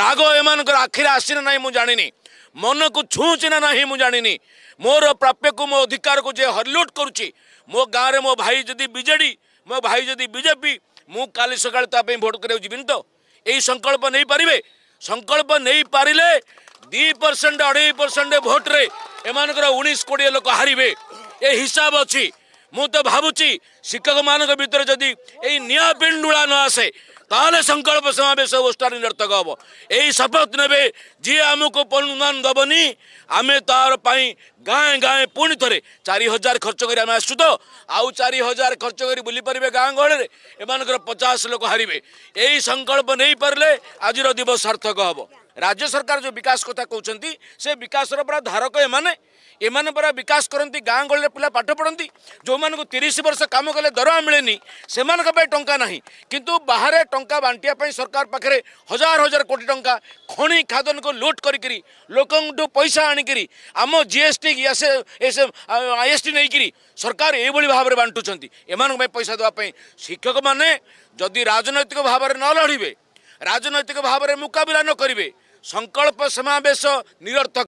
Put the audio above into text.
ରାଗ ଏମାନଙ୍କର ଆଖିରେ ଆସି ନା ନାହିଁ ମୁଁ ଜାଣିନି ମନକୁ ଛୁଁଛି ନା ନାହିଁ ମୁଁ ଜାଣିନି ମୋର ପ୍ରାପ୍ୟକୁ ମୋ ଅଧିକାରକୁ ଯେ ହରିଲୁଟ୍ କରୁଛି ମୋ ଗାଁରେ ମୋ ଭାଇ ଯଦି ବିଜେଡ଼ି ମୋ ଭାଇ ଯଦି ବିଜେପି ମୁଁ କାଲି ସକାଳେ ତା ପାଇଁ ଭୋଟ୍ କରିବାକୁ ଯିବିନି ତ ଏହି ସଂକଳ୍ପ ନେଇପାରିବେ ସଂକଳ୍ପ ନେଇପାରିଲେ ଦୁଇ ପରସେଣ୍ଟ ଅଢ଼େଇ ପରସେଣ୍ଟ ଭୋଟ୍ରେ ଏମାନଙ୍କର ଉଣେଇଶ କୋଡ଼ିଏ ଲୋକ ହାରିବେ ଏ ହିସାବ ଅଛି ମୁଁ ତ ଭାବୁଛି ଶିକ୍ଷକମାନଙ୍କ ଭିତରେ ଯଦି ଏଇ ନିଆଁ ପିଣ୍ଡୁଳା ନ ଆସେ ତାହେଲେ ସଂକଳ୍ପ ସମାବେଶ ଅନୁଷ୍ଠାନ ନିରର୍ଥକ ହେବ ଏଇ ଶପଥ ନେବେ ଯିଏ ଆମକୁ ଅନୁଦାନ ଦେବନି ଆମେ ତାର ପାଇଁ ଗାଁ ଗାଁ ପୁଣି ଥରେ ଚାରି ହଜାର ଖର୍ଚ୍ଚ କରି ଆମେ ଆସୁଛୁ ତ ଆଉ ଚାରି ହଜାର ଖର୍ଚ୍ଚ କରି ବୁଲିପାରିବେ ଗାଁ ଗହଳିରେ ଏମାନଙ୍କର ପଚାଶ ଲୋକ ହାରିବେ ଏଇ ସଂକଳ୍ପ ନେଇପାରିଲେ ଆଜିର ଦିବସ ସାର୍ଥକ ହେବ ରାଜ୍ୟ ସରକାର ଯେଉଁ ବିକାଶ କଥା କହୁଛନ୍ତି ସେ ବିକାଶର ପୁରା ଧାରକ ଏମାନେ ଏମାନେ ପୁରା ବିକାଶ କରନ୍ତି ଗାଁ ଗହଳିରେ ପିଲା ପାଠ ପଢ଼ନ୍ତି ଯେଉଁମାନଙ୍କୁ ତିରିଶ ବର୍ଷ କାମ କଲେ ଦରମା ମିଳେନି ସେମାନଙ୍କ ପାଇଁ ଟଙ୍କା ନାହିଁ କିନ୍ତୁ ବାହାରେ ଟଙ୍କା ବାଣ୍ଟିବା ପାଇଁ ସରକାର ପାଖରେ ହଜାର ହଜାର କୋଟି ଟଙ୍କା ଖଣି ଖାଦନକୁ ଲୁଟ୍ କରିକିରି ଲୋକଙ୍କଠୁ ପଇସା ଆଣିକିରି ଆମ ଜିଏସ୍ଟି ଆଇଏସ୍ଟି ନେଇକିରି ସରକାର ଏଇଭଳି ଭାବରେ ବାଣ୍ଟୁଛନ୍ତି ଏମାନଙ୍କ ପାଇଁ ପଇସା ଦେବା ପାଇଁ ଶିକ୍ଷକମାନେ ଯଦି ରାଜନୈତିକ ଭାବରେ ନ ଲଢ଼ିବେ ରାଜନୈତିକ ଭାବରେ ମୁକାବିଲା ନ କରିବେ संकल्प समावेश निरतक